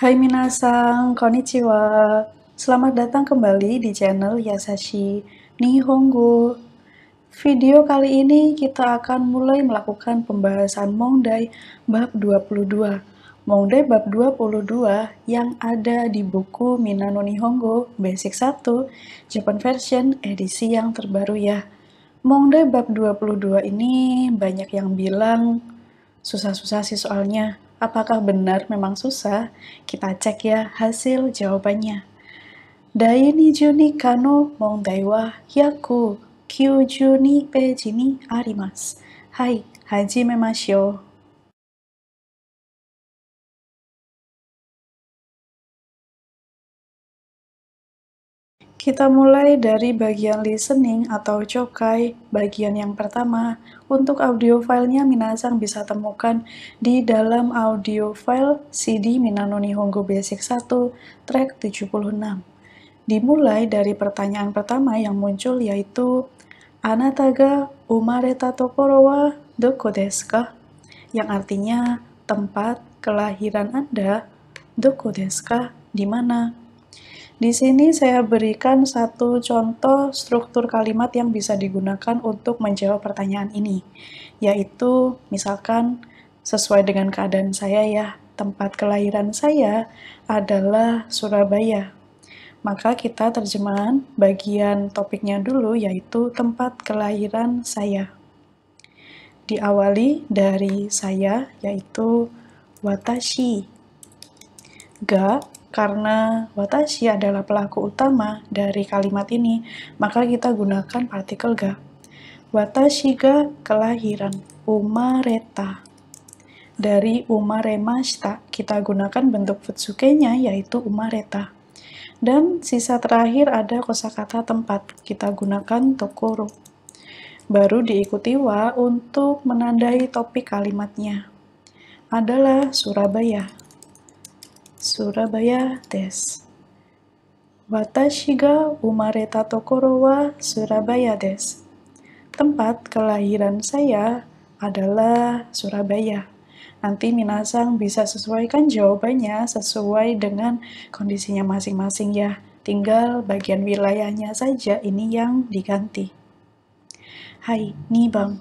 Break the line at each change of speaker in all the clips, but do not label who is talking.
Hai minasang, konnichiwa. Selamat datang kembali di channel Yasashi Nihongo. Video kali ini kita akan mulai melakukan pembahasan Mongdai bab 22. Mongdai bab 22 yang ada di buku Minano Nihongo Basic 1 Japan Version edisi yang terbaru ya. Mongdai bab 22 ini banyak yang bilang susah-susah sih soalnya apakah benar memang susah? Kita cek ya hasil jawabannya. Dai ni juni kano mondai wa yaku kyu juni peji ni Hai, hajime mashou. Kita mulai dari bagian listening atau cokai, bagian yang pertama. Untuk audio filenya Minasang bisa temukan di dalam audio file CD Minano Nihongo Basic 1, track 76. Dimulai dari pertanyaan pertama yang muncul yaitu Anataga umareta tokoro wa doko desu Yang artinya tempat kelahiran Anda doko desu Di mana? Di sini saya berikan satu contoh struktur kalimat yang bisa digunakan untuk menjawab pertanyaan ini, yaitu misalkan sesuai dengan keadaan saya ya, tempat kelahiran saya adalah Surabaya. Maka kita terjemahan bagian topiknya dulu yaitu tempat kelahiran saya. Diawali dari saya yaitu watashi ga karena watashi adalah pelaku utama dari kalimat ini, maka kita gunakan partikel ga. Watashi ga kelahiran, umareta. Dari umaremashita, kita gunakan bentuk futsukenya yaitu umareta. Dan sisa terakhir ada kosakata tempat, kita gunakan tokoro. Baru diikuti wa untuk menandai topik kalimatnya. Adalah Surabaya. Surabaya des. Watashi ga umareta tokoro wa Surabaya des. Tempat kelahiran saya adalah Surabaya. Nanti Minasang bisa sesuaikan jawabannya sesuai dengan kondisinya masing-masing ya. Tinggal bagian wilayahnya saja ini yang diganti. Hai, ni bang.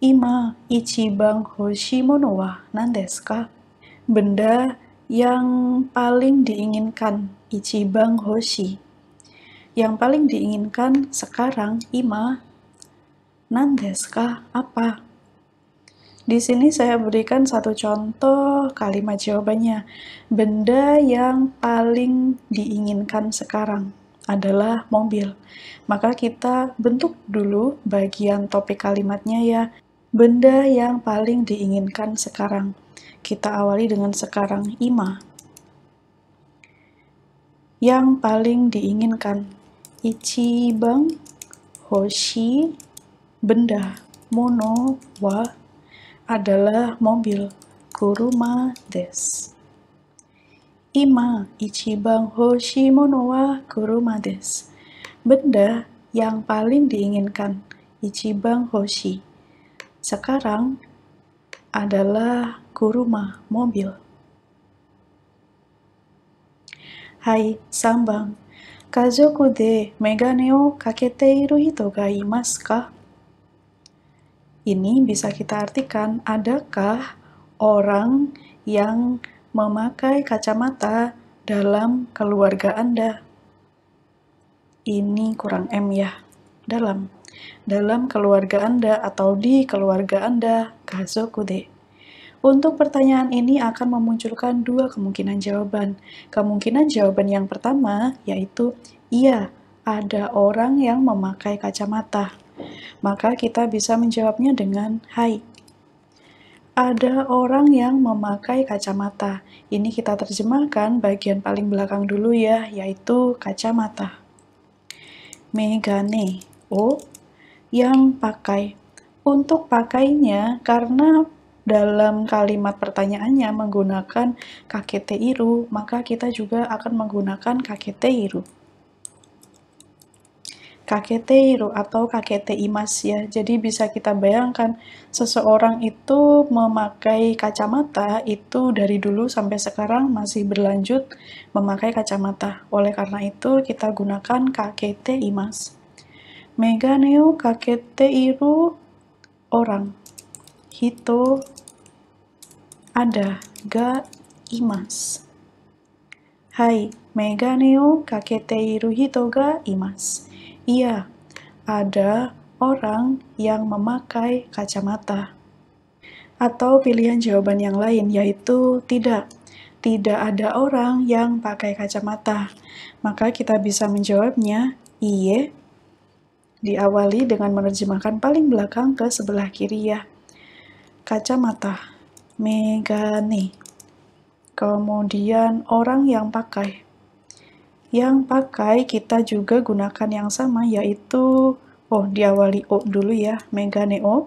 Ima ichibang hoshimono wa nandesu ka? Benda yang paling diinginkan Ichibang Hoshi. Yang paling diinginkan sekarang Ima Nandeska apa? Di sini saya berikan satu contoh kalimat jawabannya. Benda yang paling diinginkan sekarang adalah mobil. Maka kita bentuk dulu bagian topik kalimatnya ya. Benda yang paling diinginkan sekarang. Kita awali dengan sekarang ima. Yang paling diinginkan ichibang hoshi benda mono wa adalah mobil kuruma des. Ima ichibang hoshi mono wa kuruma des. Benda yang paling diinginkan ichibang hoshi. Sekarang adalah kuruma mobil. Hai, sambang. Kazoku de megane o kakete iru hito ga imasu ka? Ini bisa kita artikan, adakah orang yang memakai kacamata dalam keluarga Anda? Ini kurang M ya, dalam dalam keluarga Anda atau di keluarga Anda, kazokude. Untuk pertanyaan ini akan memunculkan dua kemungkinan jawaban. Kemungkinan jawaban yang pertama yaitu iya, ada orang yang memakai kacamata. Maka kita bisa menjawabnya dengan hai. Ada orang yang memakai kacamata. Ini kita terjemahkan bagian paling belakang dulu ya, yaitu kacamata. Megane oh yang pakai. Untuk pakainya, karena dalam kalimat pertanyaannya menggunakan kakete iru, maka kita juga akan menggunakan kakete iru. Kakete iru atau kakete imas ya. Jadi bisa kita bayangkan seseorang itu memakai kacamata itu dari dulu sampai sekarang masih berlanjut memakai kacamata. Oleh karena itu kita gunakan kakete imas meganeo kakete iru orang hito ada ga imas. Hai, meganeo kakete iru hito ga imas. Iya, ada orang yang memakai kacamata. Atau pilihan jawaban yang lain yaitu tidak. Tidak ada orang yang pakai kacamata. Maka kita bisa menjawabnya iye Diawali dengan menerjemahkan paling belakang ke sebelah kiri ya. Kacamata, megane. Kemudian orang yang pakai. Yang pakai kita juga gunakan yang sama yaitu oh diawali o dulu ya, megane o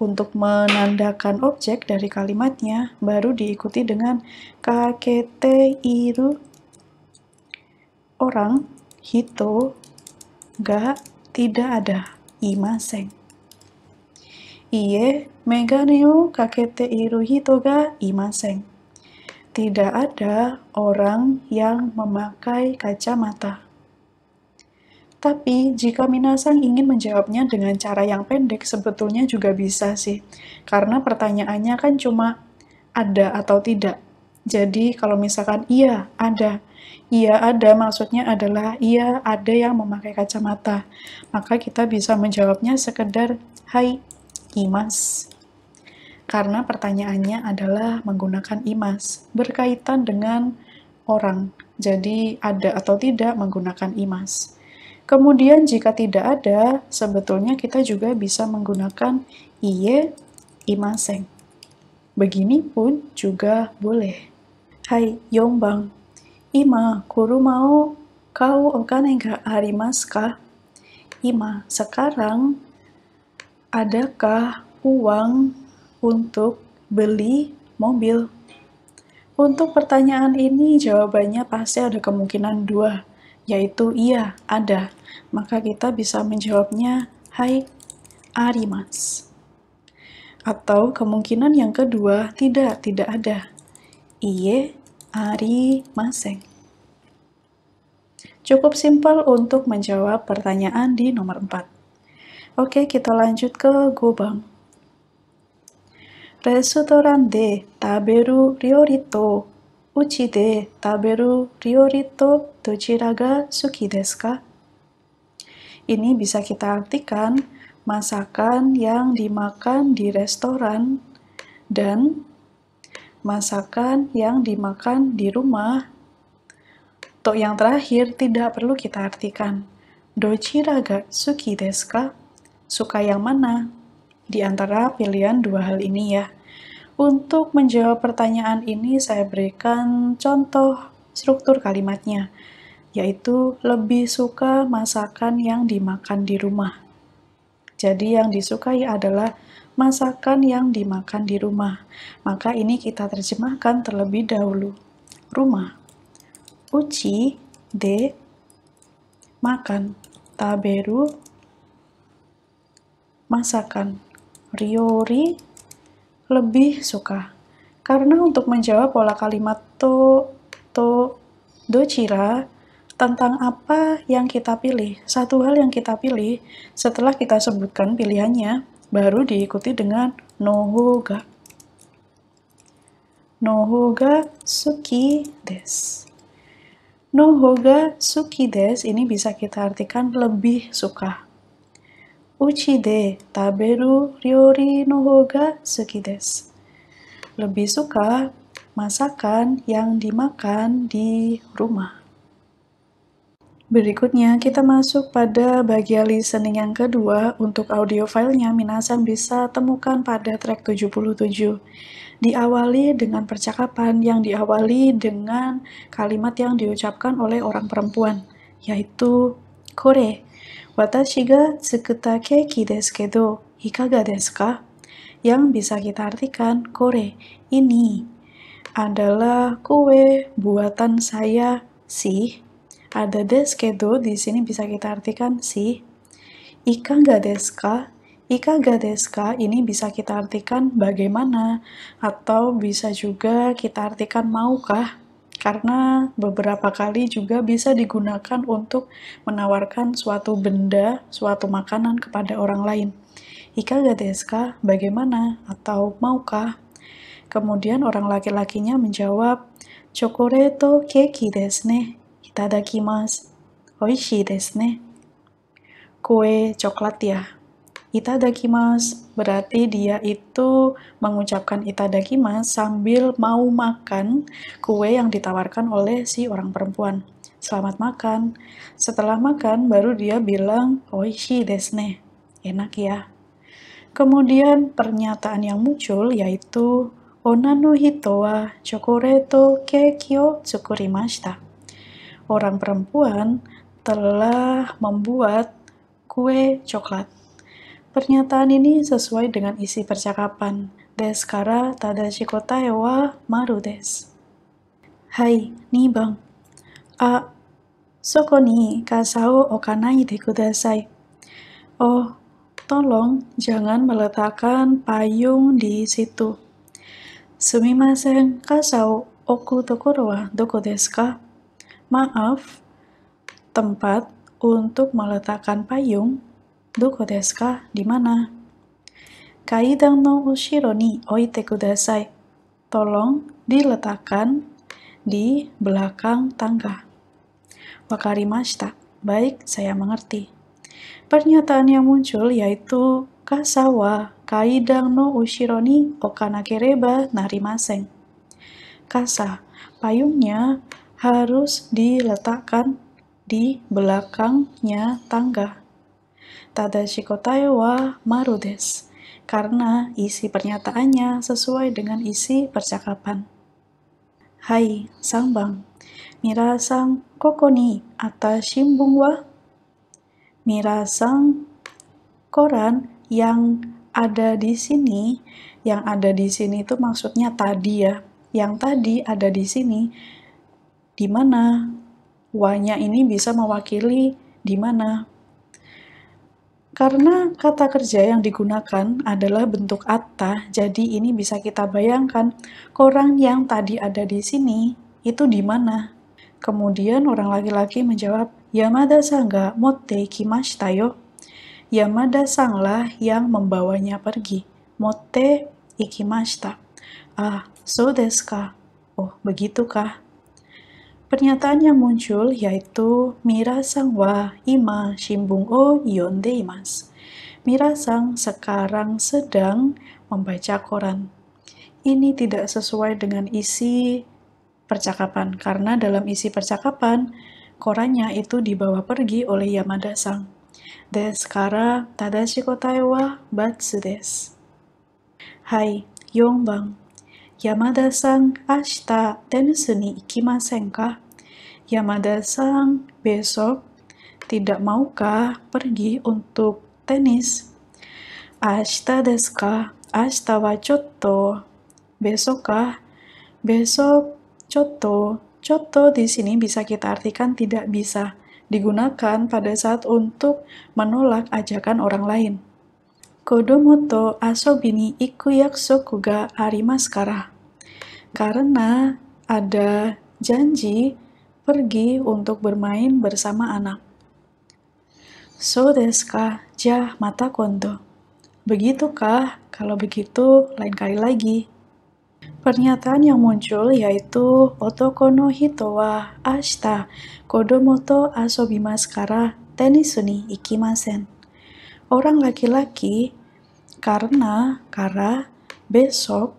untuk menandakan objek dari kalimatnya, baru diikuti dengan kakete iru orang hito ga tidak ada imaseng. Iye meganeo kakete iru hitoga ga imaseng. Tidak ada orang yang memakai kacamata. Tapi jika Minasang ingin menjawabnya dengan cara yang pendek sebetulnya juga bisa sih. Karena pertanyaannya kan cuma ada atau tidak. Jadi kalau misalkan iya, ada, ia ada maksudnya adalah ia ada yang memakai kacamata. Maka kita bisa menjawabnya sekedar hai imas. Karena pertanyaannya adalah menggunakan imas berkaitan dengan orang. Jadi ada atau tidak menggunakan imas. Kemudian jika tidak ada, sebetulnya kita juga bisa menggunakan iye imaseng. Begini pun juga boleh. Hai Yongbang, Ima, guru o kau okane ga arimasu ka? Ima, sekarang adakah uang untuk beli mobil? Untuk pertanyaan ini jawabannya pasti ada kemungkinan dua, yaitu iya, ada. Maka kita bisa menjawabnya, hai, arimas. Atau kemungkinan yang kedua, tidak, tidak ada. Iye, ari Maseng. Cukup simpel untuk menjawab pertanyaan di nomor 4. Oke, kita lanjut ke gobang. Restoran de taberu ryorito uchi de taberu ryorito dochiraga suki desu ka? Ini bisa kita artikan masakan yang dimakan di restoran dan masakan yang dimakan di rumah. Untuk yang terakhir, tidak perlu kita artikan. Dochira ga suki desu Suka yang mana? Di antara pilihan dua hal ini ya. Untuk menjawab pertanyaan ini, saya berikan contoh struktur kalimatnya, yaitu lebih suka masakan yang dimakan di rumah. Jadi yang disukai adalah masakan yang dimakan di rumah. Maka ini kita terjemahkan terlebih dahulu. Rumah. Uchi de makan. Taberu masakan. Riori lebih suka. Karena untuk menjawab pola kalimat to, to, dochira, tentang apa yang kita pilih. Satu hal yang kita pilih, setelah kita sebutkan pilihannya, baru diikuti dengan nohoga. Nohoga suki des. Nohoga suki des ini bisa kita artikan lebih suka. Uchi de taberu ryori nohoga suki des. Lebih suka masakan yang dimakan di rumah. Berikutnya, kita masuk pada bagian listening yang kedua. Untuk audio filenya, Minasan bisa temukan pada track 77. Diawali dengan percakapan yang diawali dengan kalimat yang diucapkan oleh orang perempuan, yaitu Kore, watashi ga tsukuta ki desu kedo, ikaga desu ka? Yang bisa kita artikan, Kore, ini adalah kue buatan saya sih ada deskedo di sini bisa kita artikan si. Ika gadeska, deska? Ika ga ini bisa kita artikan bagaimana atau bisa juga kita artikan maukah? Karena beberapa kali juga bisa digunakan untuk menawarkan suatu benda, suatu makanan kepada orang lain. Ika gadeska Bagaimana atau maukah? Kemudian orang laki-lakinya menjawab, cokoreto keki desne. Kue coklat ya. Itadakimasu berarti dia itu mengucapkan itadakimasu sambil mau makan kue yang ditawarkan oleh si orang perempuan. Selamat makan. Setelah makan baru dia bilang oishi desu ne. Enak ya. Kemudian pernyataan yang muncul yaitu Ona hito wa chokoreto keki o tsukurimashita orang perempuan telah membuat kue coklat. Pernyataan ini sesuai dengan isi percakapan. Deskara tada tadashi maru des. Hai, ni bang. A, soko ni kasau okanai de kudasai. Oh, tolong jangan meletakkan payung di situ. Sumimasen kasau oku tokoro wa doko desu ka? Maaf, tempat untuk meletakkan payung doko desu ka di mana? Kaidan no ushiro ni oite kudasai. Tolong diletakkan di belakang tangga. Wakarimashita. Baik, saya mengerti. Pernyataan yang muncul yaitu kasawa kaidangno no ushiro ni okanakereba narimaseng. Kasa, payungnya harus diletakkan di belakangnya tangga. Tadashi kotai wa maru karena isi pernyataannya sesuai dengan isi percakapan. Hai, sangbang. Mirasang kokoni ni simbung wa? Mirasang koran yang ada di sini, yang ada di sini itu maksudnya tadi ya. Yang tadi ada di sini di mana. Wanya ini bisa mewakili di mana. Karena kata kerja yang digunakan adalah bentuk atta, jadi ini bisa kita bayangkan orang yang tadi ada di sini itu di mana. Kemudian orang laki-laki menjawab, Yamada sangga motte kimashita yo. Yamada sanglah yang membawanya pergi. Motte ikimashita. Ah, so desu ka. Oh, begitukah? Pernyataan yang muncul yaitu mirasang wa ima shimbung o oh, yondeimas. Mirasang sekarang sedang membaca koran. Ini tidak sesuai dengan isi percakapan karena dalam isi percakapan korannya itu dibawa pergi oleh Yamada Sang. Deskara tadashi kotai wa batsu des. Hai, Yongbang. 山田さん、明日テニスに行きませんか Yamada sang besok tidak maukah pergi untuk tenis? Ashita desu ka? Ashita wa Besok coto Besok di sini bisa kita artikan tidak bisa. Digunakan pada saat untuk menolak ajakan orang lain. Kodomoto asobini iku yakso kuga arimaskara, Karena ada janji pergi untuk bermain bersama anak. So deska jah mata konto. Begitukah? Kalau begitu, lain kali lagi. Pernyataan yang muncul yaitu Otokono Hitowa Ashita Kodomoto Asobimaskara Tenisuni Ikimasen. Orang laki-laki karena Kara besok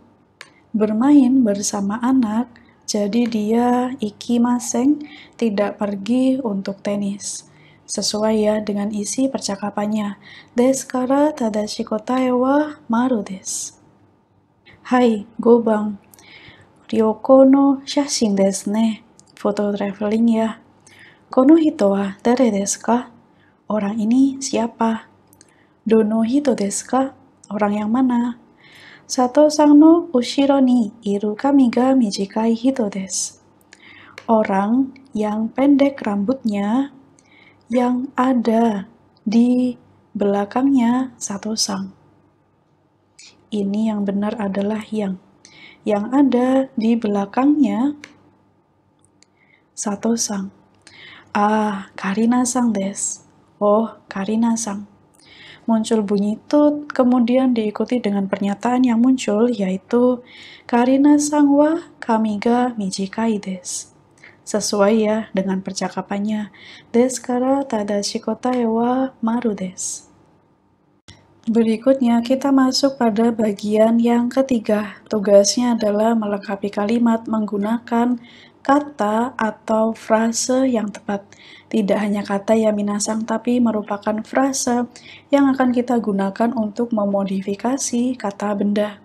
bermain bersama anak, jadi dia Iki Maseng tidak pergi untuk tenis. Sesuai ya dengan isi percakapannya. Deskara tadashi kotae wa maru des. Hai, Gobang. Ryoko no shashin desu ne. Foto traveling ya. Kono hito wa dare desu ka? Orang ini siapa? Dono hito desu ka? orang yang mana? Sato sang no ushiro ni iru kami ga mijikai hito des. Orang yang pendek rambutnya yang ada di belakangnya satu sang. Ini yang benar adalah yang. Yang ada di belakangnya satu sang. Ah, Karina sang des. Oh, Karina sang. Muncul bunyi tut, kemudian diikuti dengan pernyataan yang muncul yaitu Karina Sangwa Kamiga Mijikai des. Sesuai ya dengan percakapannya, Deskara tada shikota ewa maru des. Berikutnya kita masuk pada bagian yang ketiga. Tugasnya adalah melengkapi kalimat menggunakan kata atau frase yang tepat. Tidak hanya kata ya minasang, tapi merupakan frase yang akan kita gunakan untuk memodifikasi kata benda.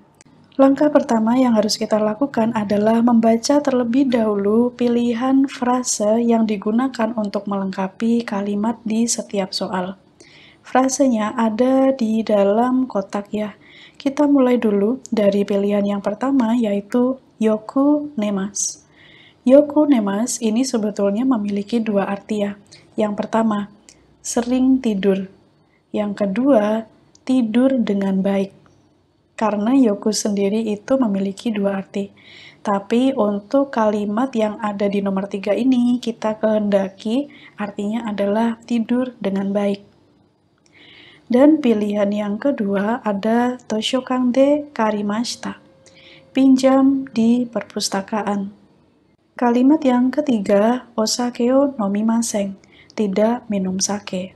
Langkah pertama yang harus kita lakukan adalah membaca terlebih dahulu pilihan frase yang digunakan untuk melengkapi kalimat di setiap soal. Frasenya ada di dalam kotak ya. Kita mulai dulu dari pilihan yang pertama yaitu yoku nemas nemas ini sebetulnya memiliki dua arti ya. Yang pertama, sering tidur. Yang kedua, tidur dengan baik. Karena yoku sendiri itu memiliki dua arti. Tapi untuk kalimat yang ada di nomor tiga ini, kita kehendaki artinya adalah tidur dengan baik. Dan pilihan yang kedua ada de Karimashita, pinjam di perpustakaan. Kalimat yang ketiga, osakeo nomimaseng, tidak minum sake.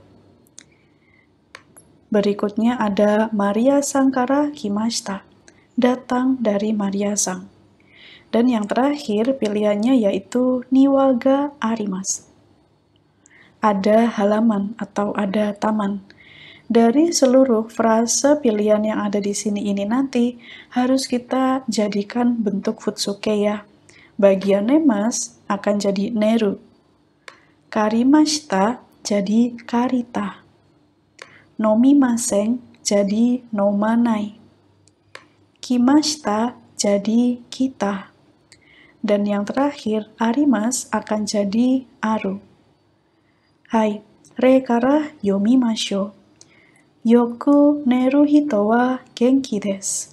Berikutnya ada Maria Sangkara Kimashita, datang dari Maria Sang. Dan yang terakhir pilihannya yaitu Niwaga Arimas. Ada halaman atau ada taman. Dari seluruh frase pilihan yang ada di sini ini nanti harus kita jadikan bentuk futsuke ya bagian nemas akan jadi neru. Karimashita jadi karita. Nomi maseng jadi nomanai. Kimashita jadi kita. Dan yang terakhir, arimas akan jadi aru. Hai, rekara yomimasho, yomi masyo. Yoku neru hito wa genki desu.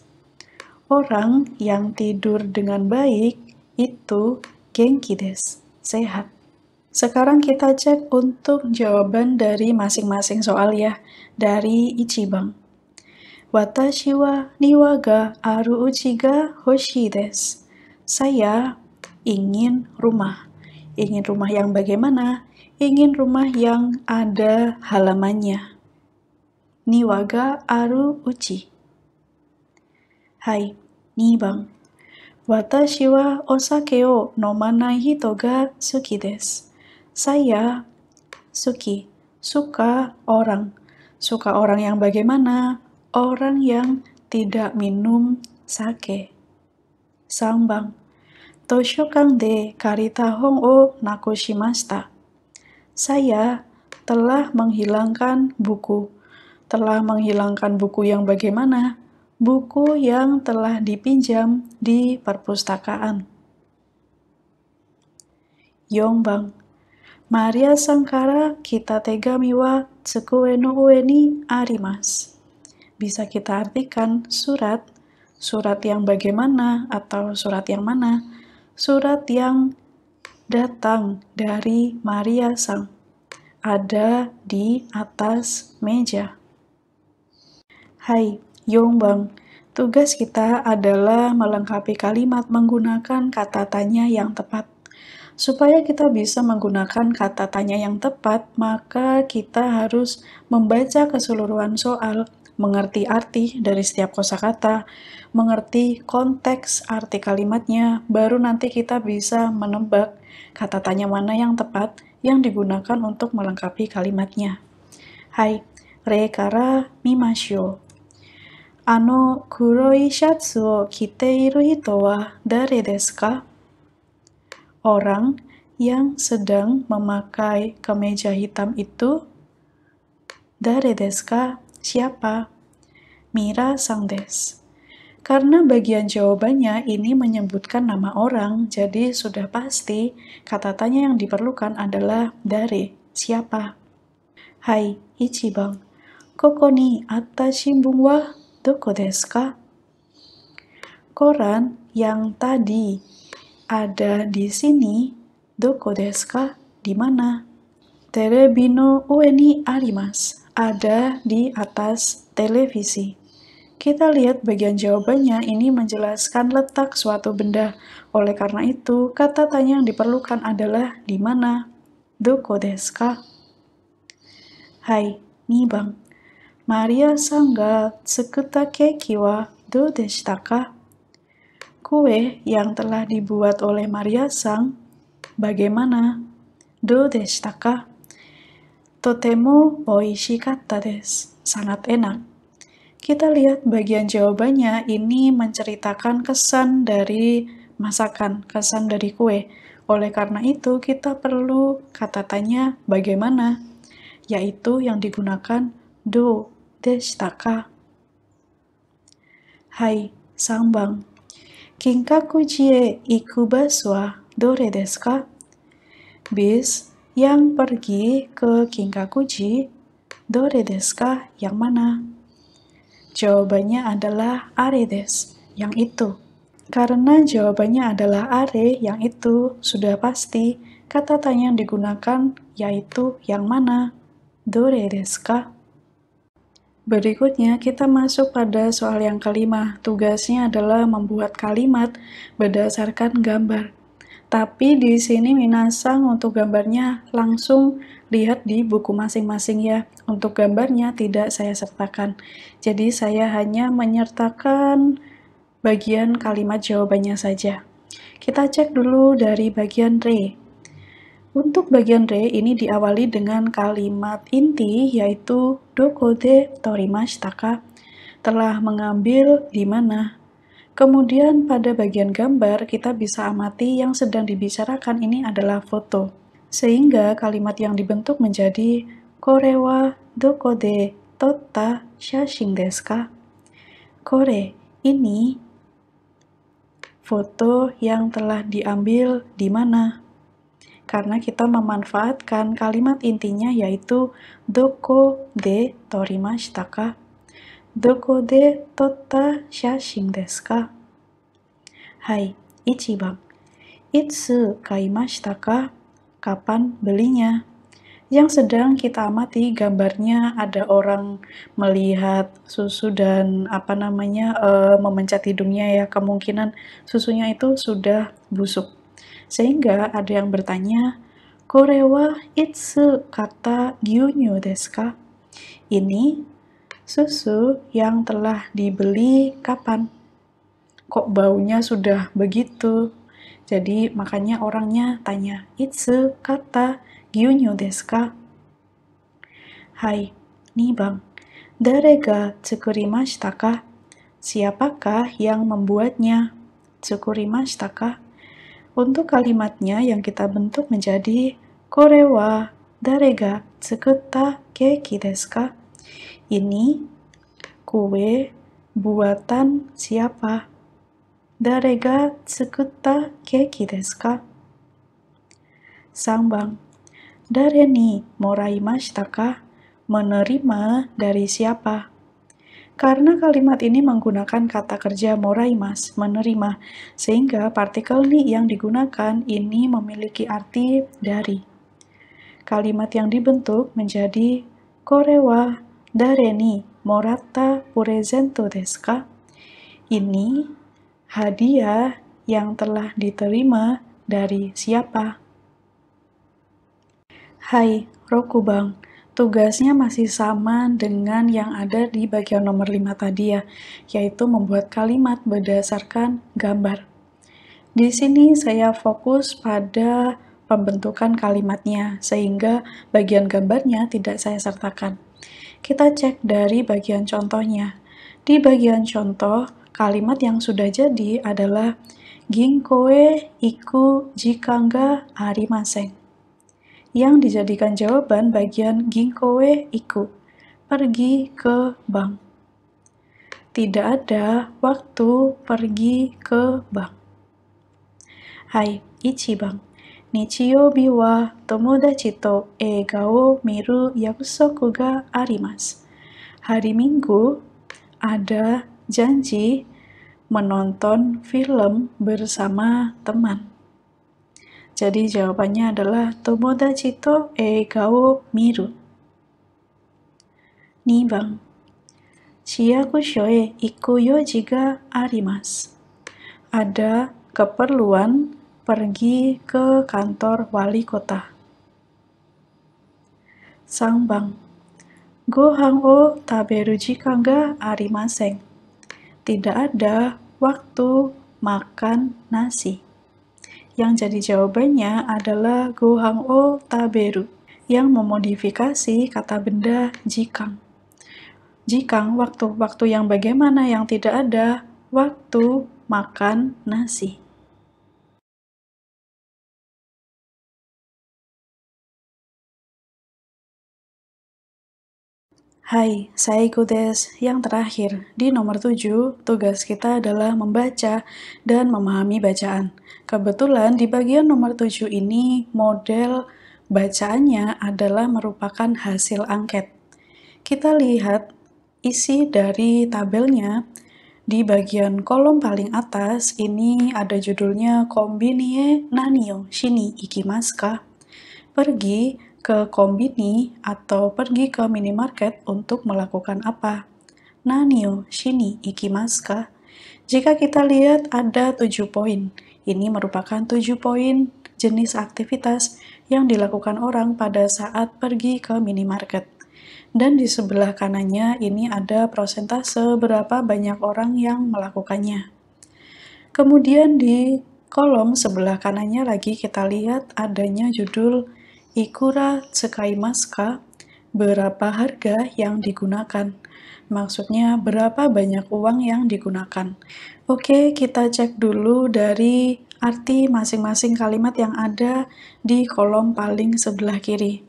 Orang yang tidur dengan baik itu genki des, sehat. Sekarang kita cek untuk jawaban dari masing-masing soal ya, dari Ichibang. Watashi wa niwaga aru uchi ga hoshi des. Saya ingin rumah. Ingin rumah yang bagaimana? Ingin rumah yang ada halamannya. Niwaga aru uchi. Hai, ni bang. Watashi wa osake o nomanai hito ga suki desu. Saya suki, suka orang. Suka orang yang bagaimana? Orang yang tidak minum sake. Sambang. Toshokan de karita hong o nakushimashita. Saya telah menghilangkan buku. Telah menghilangkan buku yang bagaimana? buku yang telah dipinjam di perpustakaan. Yongbang Maria Sangkara kita tega miwa tsekueno ueni arimas. Bisa kita artikan surat, surat yang bagaimana atau surat yang mana, surat yang datang dari Maria Sang ada di atas meja. Hai, Yongbang. Tugas kita adalah melengkapi kalimat menggunakan kata tanya yang tepat. Supaya kita bisa menggunakan kata tanya yang tepat, maka kita harus membaca keseluruhan soal, mengerti arti dari setiap kosakata, mengerti konteks arti kalimatnya, baru nanti kita bisa menebak kata tanya mana yang tepat yang digunakan untuk melengkapi kalimatnya. Hai, Rekara Mimashio. あの黒いシャツを着ている人は誰ですか Orang yang sedang memakai kemeja hitam itu dari deska siapa? Mira Sangdes. Karena bagian jawabannya ini menyebutkan nama orang, jadi sudah pasti kata tanya yang diperlukan adalah dari siapa. Hai, Ichibang. Koko ni atashi wa どこですか Koran yang tadi ada di sini, doko deska Di mana? Terebino ue ni arimas. Ada di atas televisi. Kita lihat bagian jawabannya ini menjelaskan letak suatu benda. Oleh karena itu, kata tanya yang diperlukan adalah di mana? Doko deska Hai, ni bang. Maria Sangga Kiwa Do Deshtaka. Kue yang telah dibuat oleh Maria Sang, bagaimana? Do Deshtaka. Totemo oishi kata des. Sangat enak. Kita lihat bagian jawabannya ini menceritakan kesan dari masakan, kesan dari kue. Oleh karena itu, kita perlu kata tanya bagaimana, yaitu yang digunakan do Hai でしたかはい、3番。金閣寺へ行くバスはどれですか Bis yang pergi ke Kinkakuji, dore desu ka yang mana? Jawabannya adalah are yang itu. Karena jawabannya adalah are yang itu, sudah pasti kata tanya yang digunakan yaitu yang mana? Dore desu ka? Berikutnya, kita masuk pada soal yang kelima. Tugasnya adalah membuat kalimat berdasarkan gambar. Tapi di sini Minasang untuk gambarnya langsung lihat di buku masing-masing ya. Untuk gambarnya tidak saya sertakan. Jadi saya hanya menyertakan bagian kalimat jawabannya saja. Kita cek dulu dari bagian re. Untuk bagian re ini diawali dengan kalimat inti yaitu dokode torimashitaka telah mengambil di mana. Kemudian pada bagian gambar kita bisa amati yang sedang dibicarakan ini adalah foto. Sehingga kalimat yang dibentuk menjadi korewa de tota shashin desu ka? Kore ini foto yang telah diambil di mana? karena kita memanfaatkan kalimat intinya yaitu doko de torimashita ka? Doko de totta shashin desu ka? Hai, ichiban. Itsu kaimashita ka? Kapan belinya? Yang sedang kita amati gambarnya ada orang melihat susu dan apa namanya uh, memencet hidungnya ya kemungkinan susunya itu sudah busuk. Sehingga ada yang bertanya, Korewa itsu kata gyunyu desu Ini susu yang telah dibeli kapan? Kok baunya sudah begitu? Jadi makanya orangnya tanya, itsu kata gyunyu desu Hai, ni bang, dare ga tsukurimashita ka? Siapakah yang membuatnya? Tsukurimashita ka? untuk kalimatnya yang kita bentuk menjadi korewa darega tsukutta keki desu ka? Ini kue buatan siapa? Darega tsukutta keki desu ka? Sangbang, dare ni moraimashita ka? Menerima dari siapa? Karena kalimat ini menggunakan kata kerja moraimas, menerima, sehingga partikel ni yang digunakan ini memiliki arti dari. Kalimat yang dibentuk menjadi korewa dareni morata purezento deska. Ini hadiah yang telah diterima dari siapa? Hai, Rokubang tugasnya masih sama dengan yang ada di bagian nomor 5 tadi ya, yaitu membuat kalimat berdasarkan gambar. Di sini saya fokus pada pembentukan kalimatnya, sehingga bagian gambarnya tidak saya sertakan. Kita cek dari bagian contohnya. Di bagian contoh, kalimat yang sudah jadi adalah Ginkoe iku jikanga arimasen yang dijadikan jawaban bagian Ginkowe Iku, pergi ke bank. Tidak ada waktu pergi ke bank. Hai, ichi bank. Nichiyo biwa tomodachi to eiga wo miru yakusoku ga arimasu. Hari Minggu ada janji menonton film bersama teman. Jadi jawabannya adalah tomodachi to wo e miru. Nibang. Shiyakusho e yo jiga arimas. Ada keperluan pergi ke kantor wali kota. Sangbang. Gohan o taberu jika ga arimasen. Tidak ada waktu makan nasi. Yang jadi jawabannya adalah Gohang o Taberu yang memodifikasi kata benda jikang. Jikang waktu-waktu yang bagaimana yang tidak ada waktu makan nasi. Hai, saya Kudes. Yang terakhir, di nomor 7, tugas kita adalah membaca dan memahami bacaan. Kebetulan di bagian nomor 7 ini model bacaannya adalah merupakan hasil angket. Kita lihat isi dari tabelnya di bagian kolom paling atas ini ada judulnya Kombinie Nanio Shini Ikimaska. Pergi ke kombini atau pergi ke minimarket untuk melakukan apa? Nanio Shini Ikimaska. Jika kita lihat ada tujuh poin. Ini merupakan tujuh poin jenis aktivitas yang dilakukan orang pada saat pergi ke minimarket. Dan di sebelah kanannya ini ada prosentase berapa banyak orang yang melakukannya. Kemudian di kolom sebelah kanannya lagi kita lihat adanya judul Ikura Tsukai Maska, berapa harga yang digunakan. Maksudnya berapa banyak uang yang digunakan. Oke, kita cek dulu dari arti masing-masing kalimat yang ada di kolom paling sebelah kiri.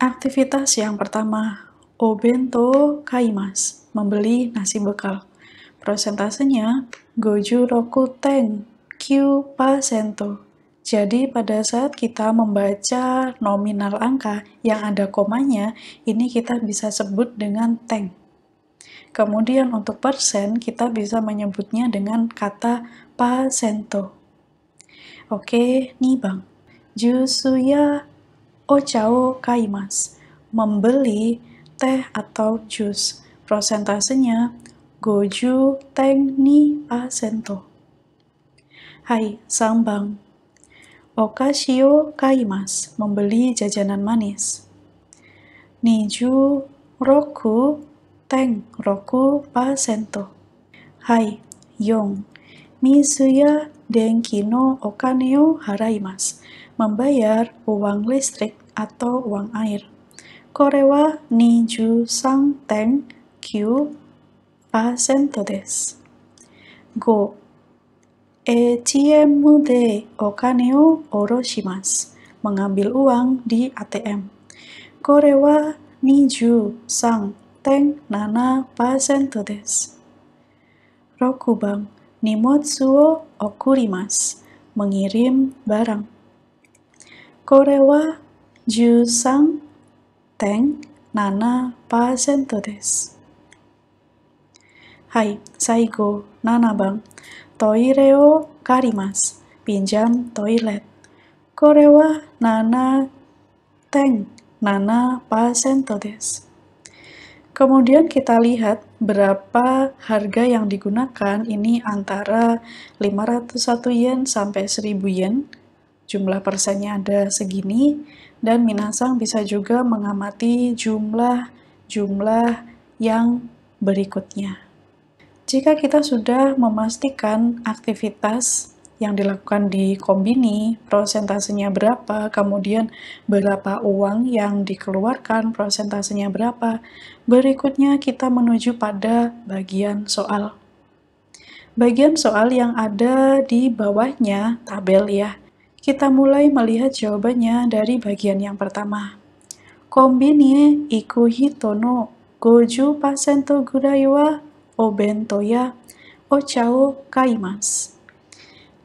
Aktivitas yang pertama, obento kaimas, membeli nasi bekal. Prosentasenya, goju roku ten, kyu pasento. Jadi pada saat kita membaca nominal angka yang ada komanya, ini kita bisa sebut dengan tank. Kemudian untuk persen, kita bisa menyebutnya dengan kata pasento. Oke, nih bang. Jusuya ochao kaimas. Membeli teh atau jus. Prosentasenya goju teng ni pasento. Hai, sambang. Okashio Kaimas membeli jajanan manis. Niju roku teng roku pasento. Hai, yong. Misuya denki no okaneo haraimas. Membayar uang listrik atau uang air. Korewa niju sang teng kyu pasento des. Go ATM de okane o oroshimasu. Mengambil uang di ATM. Kore wa niju sang ten nana pasento desu. Rokubang nimotsu o okurimasu. Mengirim barang. Kore wa ju sang ten nana pasento desu. Hai, saigo, nanabang. bang. karimas. Pinjam toilet. Korewa nana teng. Nana pasento des. Kemudian kita lihat berapa harga yang digunakan ini antara 501 yen sampai 1000 yen. Jumlah persennya ada segini dan Minasang bisa juga mengamati jumlah-jumlah yang berikutnya. Jika kita sudah memastikan aktivitas yang dilakukan di kombini, prosentasenya berapa, kemudian berapa uang yang dikeluarkan, prosentasenya berapa. Berikutnya kita menuju pada bagian soal. Bagian soal yang ada di bawahnya tabel ya. Kita mulai melihat jawabannya dari bagian yang pertama. Kombini iku hitono goju pasento gurai o ya, o oh, chao kaimas.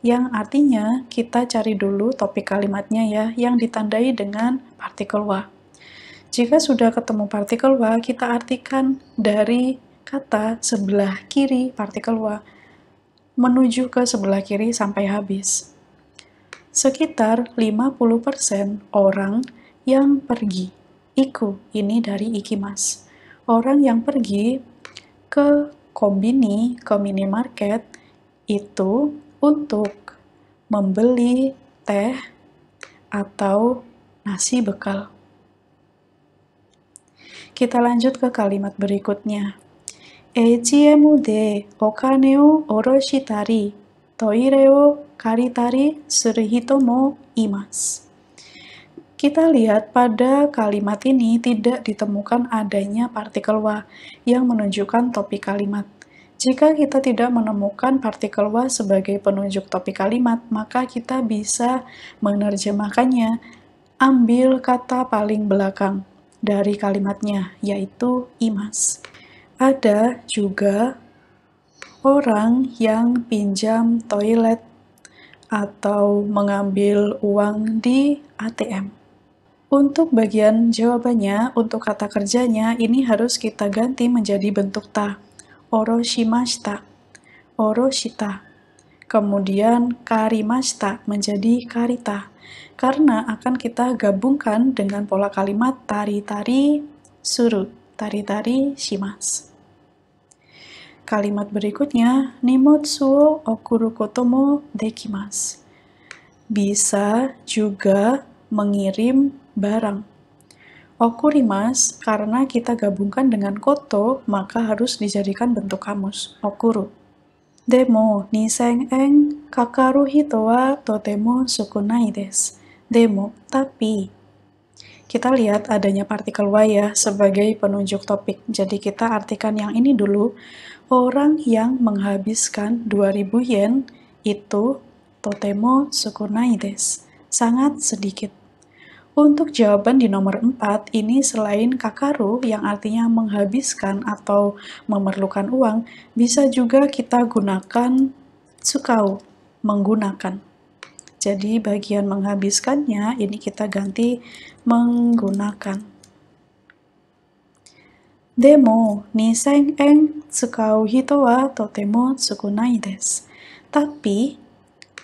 Yang artinya kita cari dulu topik kalimatnya ya yang ditandai dengan partikel wa. Jika sudah ketemu partikel wa, kita artikan dari kata sebelah kiri partikel wa menuju ke sebelah kiri sampai habis. Sekitar 50% orang yang pergi. Iku, ini dari Ikimas. Orang yang pergi ke kombini ke minimarket itu untuk membeli teh atau nasi bekal. Kita lanjut ke kalimat berikutnya. ATM imasu. Kita lihat pada kalimat ini tidak ditemukan adanya partikel wa yang menunjukkan topik kalimat. Jika kita tidak menemukan partikel wa sebagai penunjuk topik kalimat, maka kita bisa menerjemahkannya ambil kata paling belakang dari kalimatnya, yaitu imas. Ada juga orang yang pinjam toilet atau mengambil uang di ATM. Untuk bagian jawabannya, untuk kata kerjanya, ini harus kita ganti menjadi bentuk ta. Oroshimashita, oroshita. Kemudian karimashita menjadi karita. Karena akan kita gabungkan dengan pola kalimat tari-tari suru, tari-tari shimas. Kalimat berikutnya, nimotsu okuru kotomo dekimas. Bisa juga mengirim barang. Okurimas, karena kita gabungkan dengan koto, maka harus dijadikan bentuk kamus, okuru. Demo, niseng eng, kakaru wa totemo sukunai des. Demo, tapi. Kita lihat adanya partikel wa ya sebagai penunjuk topik. Jadi kita artikan yang ini dulu. Orang yang menghabiskan 2000 yen itu totemo sukunai des. Sangat sedikit. Untuk jawaban di nomor 4, ini selain kakaru yang artinya menghabiskan atau memerlukan uang, bisa juga kita gunakan sukau, menggunakan. Jadi bagian menghabiskannya ini kita ganti menggunakan. Demo, niseng eng sukau hitowa wa totemo tsukunai desu. Tapi,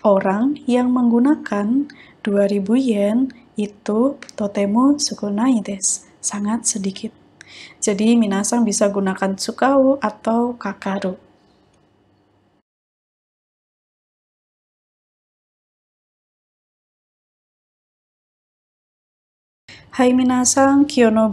orang yang menggunakan 2000 yen itu totemo sukunai des, sangat sedikit. Jadi minasang bisa gunakan sukau atau kakaru. Hai Terima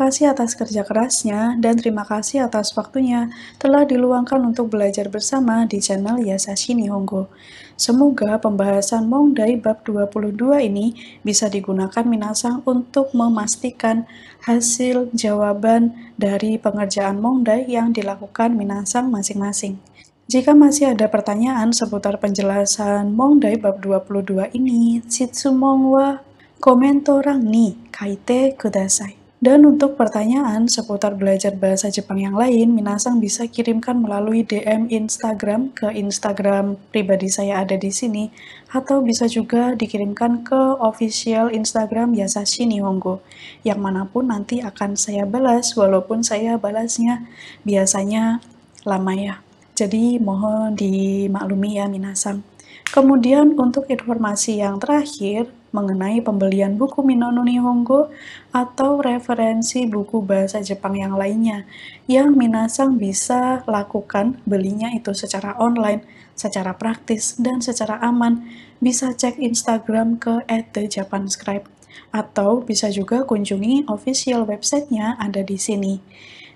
kasih atas kerja kerasnya dan terima kasih atas waktunya telah diluangkan untuk belajar bersama di channel Yasashi Nihongo. Semoga pembahasan dari bab 22 ini bisa digunakan Minasang untuk memastikan hasil jawaban dari pengerjaan Mongdai yang dilakukan Minasang masing-masing. Jika masih ada pertanyaan seputar penjelasan Mongdai bab 22 ini, Shitsumon wa komentorang ni kaite kudasai. Dan untuk pertanyaan seputar belajar bahasa Jepang yang lain, Minasang bisa kirimkan melalui DM Instagram ke Instagram pribadi saya ada di sini, atau bisa juga dikirimkan ke official Instagram Yasashi Nihongo, yang manapun nanti akan saya balas, walaupun saya balasnya biasanya lama ya. Jadi mohon dimaklumi ya Minasang. Kemudian untuk informasi yang terakhir mengenai pembelian buku Minono Nihongo atau referensi buku bahasa Jepang yang lainnya yang Minasang bisa lakukan belinya itu secara online, secara praktis, dan secara aman. Bisa cek Instagram ke @thejapanscribe atau bisa juga kunjungi official websitenya ada di sini.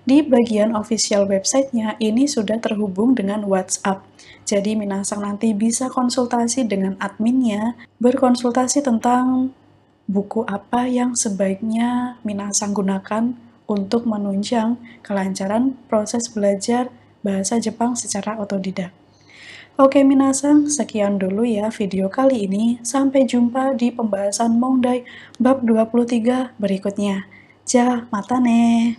Di bagian official websitenya ini sudah terhubung dengan WhatsApp. Jadi Minasang nanti bisa konsultasi dengan adminnya, berkonsultasi tentang buku apa yang sebaiknya Minasang gunakan untuk menunjang kelancaran proses belajar bahasa Jepang secara otodidak. Oke Minasang, sekian dulu ya video kali ini. Sampai jumpa di pembahasan Mondai bab 23 berikutnya. Ja, mata ne!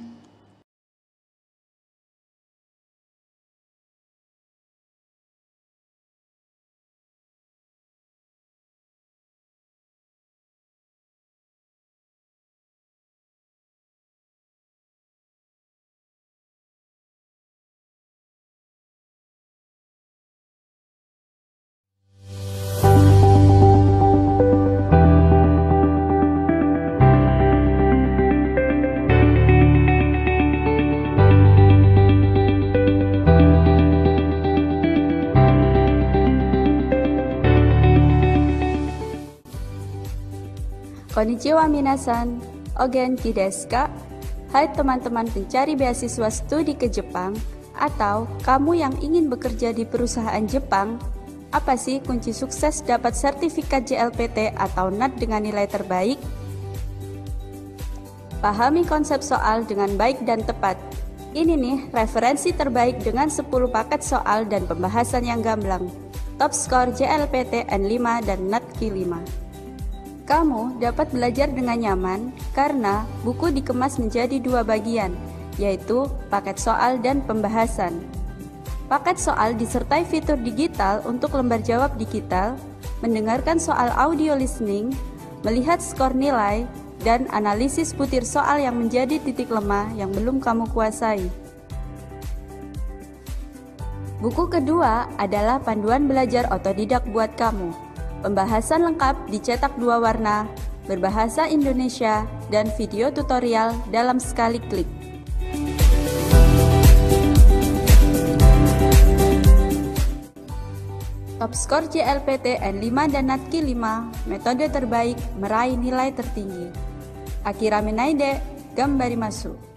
Konnichiwa minasan, ogen kideska. Hai teman-teman pencari beasiswa studi ke Jepang, atau kamu yang ingin bekerja di perusahaan Jepang, apa sih kunci sukses dapat sertifikat JLPT atau NAT dengan nilai terbaik? Pahami konsep soal dengan baik dan tepat. Ini nih referensi terbaik dengan 10 paket soal dan pembahasan yang gamblang. Top score JLPT n 5 dan NAT Q5. Kamu dapat belajar dengan nyaman karena buku dikemas menjadi dua bagian, yaitu paket soal dan pembahasan. Paket soal disertai fitur digital untuk lembar jawab digital, mendengarkan soal audio listening, melihat skor nilai, dan analisis butir soal yang menjadi titik lemah yang belum kamu kuasai. Buku kedua adalah panduan belajar otodidak buat kamu Pembahasan lengkap dicetak dua warna, berbahasa Indonesia, dan video tutorial dalam sekali klik. Top skor JLPT N5 dan NATKI 5, metode terbaik meraih nilai tertinggi. Akira Minaide, Gambari Masuk.